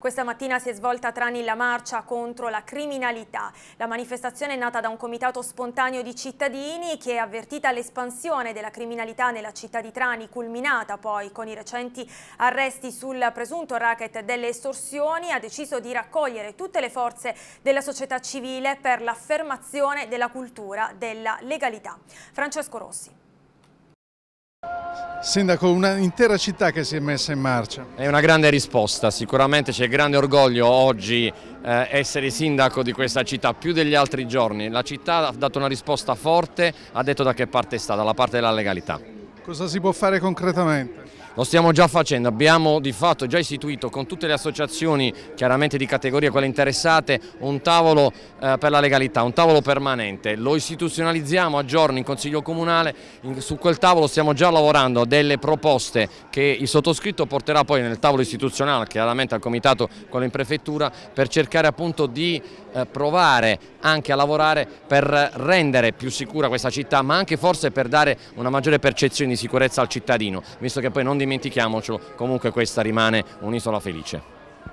Questa mattina si è svolta a Trani la marcia contro la criminalità. La manifestazione è nata da un comitato spontaneo di cittadini che, avvertita l'espansione della criminalità nella città di Trani, culminata poi con i recenti arresti sul presunto racket delle estorsioni, ha deciso di raccogliere tutte le forze della società civile per l'affermazione della cultura della legalità. Francesco Rossi. Sindaco, un'intera città che si è messa in marcia. È una grande risposta, sicuramente c'è grande orgoglio oggi eh, essere sindaco di questa città, più degli altri giorni. La città ha dato una risposta forte, ha detto da che parte è stata, la parte della legalità. Cosa si può fare concretamente? Lo stiamo già facendo, abbiamo di fatto già istituito con tutte le associazioni chiaramente di categoria, quelle interessate, un tavolo eh, per la legalità, un tavolo permanente. Lo istituzionalizziamo a giorni in Consiglio Comunale, in, su quel tavolo stiamo già lavorando a delle proposte che il sottoscritto porterà poi nel tavolo istituzionale, chiaramente al Comitato con in Prefettura, per cercare appunto di eh, provare anche a lavorare per rendere più sicura questa città, ma anche forse per dare una maggiore percezione di sicurezza al cittadino, visto che poi non dimentichiamocelo, comunque questa rimane un'isola felice.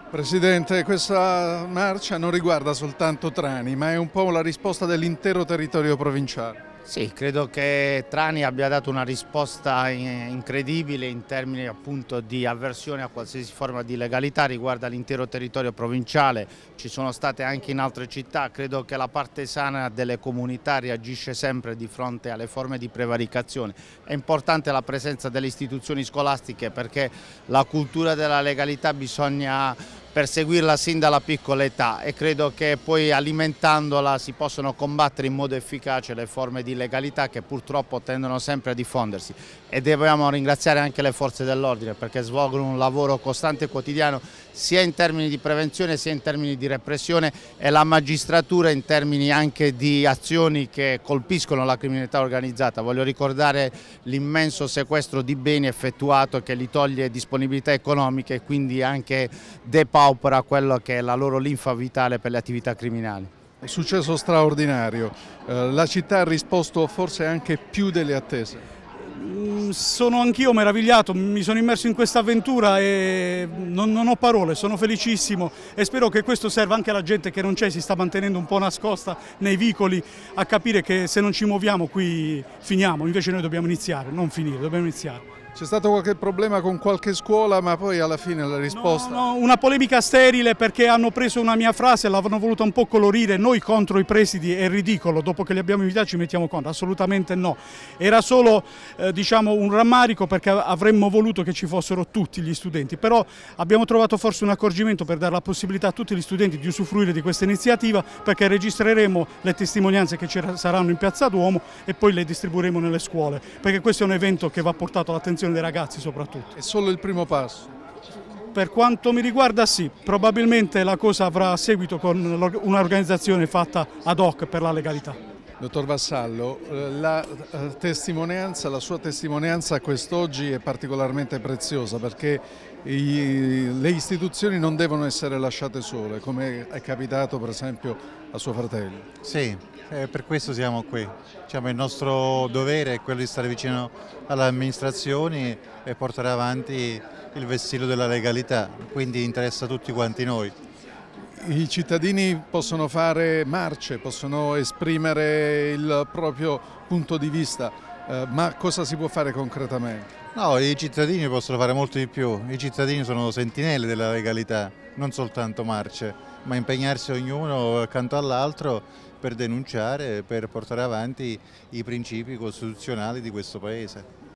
Presidente, questa marcia non riguarda soltanto Trani, ma è un po' la risposta dell'intero territorio provinciale. Sì, credo che Trani abbia dato una risposta incredibile in termini appunto di avversione a qualsiasi forma di legalità riguarda l'intero territorio provinciale, ci sono state anche in altre città, credo che la parte sana delle comunità reagisce sempre di fronte alle forme di prevaricazione. È importante la presenza delle istituzioni scolastiche perché la cultura della legalità bisogna per seguirla sin dalla piccola età e credo che poi alimentandola si possano combattere in modo efficace le forme di illegalità che purtroppo tendono sempre a diffondersi e dobbiamo ringraziare anche le forze dell'ordine perché svolgono un lavoro costante e quotidiano sia in termini di prevenzione sia in termini di repressione e la magistratura in termini anche di azioni che colpiscono la criminalità organizzata. Voglio ricordare l'immenso sequestro di beni effettuato che li toglie disponibilità economiche e quindi anche depauperare impaupera quella che è la loro linfa vitale per le attività criminali. Un successo straordinario, eh, la città ha risposto forse anche più delle attese. Mm, sono anch'io meravigliato, mi sono immerso in questa avventura e non, non, ho parole, sono felicissimo e spero che questo serva anche alla gente che non c'è, si sta mantenendo un po' nascosta nei vicoli a capire che se non ci muoviamo qui finiamo, invece noi dobbiamo iniziare, non finire, dobbiamo iniziare. C'è stato qualche problema con qualche scuola ma poi alla fine la risposta... No, no, una polemica sterile perché hanno preso una mia frase e l'hanno voluta un po' colorire, noi contro i presidi è ridicolo, dopo che li abbiamo invitati ci mettiamo contro, assolutamente no. Era solo eh, diciamo, un rammarico perché avremmo voluto che ci fossero tutti gli studenti, però abbiamo trovato forse un accorgimento per dare la possibilità a tutti gli studenti di usufruire di questa iniziativa perché registreremo le testimonianze che ci saranno in Piazza Duomo e poi le distribuiremo nelle scuole, perché questo è un evento che va portato all'attenzione formazione dei ragazzi soprattutto. È solo il primo passo? Per quanto mi riguarda sì, probabilmente la cosa avrà seguito con un'organizzazione fatta ad hoc per la legalità. Dottor Vassallo, eh, la eh, testimonianza, la sua testimonianza quest'oggi è particolarmente preziosa perché i, le istituzioni non devono essere lasciate sole, come è capitato per esempio a suo fratello. Sì, eh, per questo siamo qui. Diciamo, il nostro dovere è quello di stare vicino alle amministrazioni e portare avanti il vestito della legalità, quindi interessa a tutti quanti noi i cittadini possono fare marce, possono esprimere il proprio punto di vista, eh, ma cosa si può fare concretamente? No, i cittadini possono fare molto di più, i cittadini sono sentinelle della legalità, non soltanto marce, ma impegnarsi ognuno accanto all'altro per denunciare, per portare avanti i principi costituzionali di questo Paese.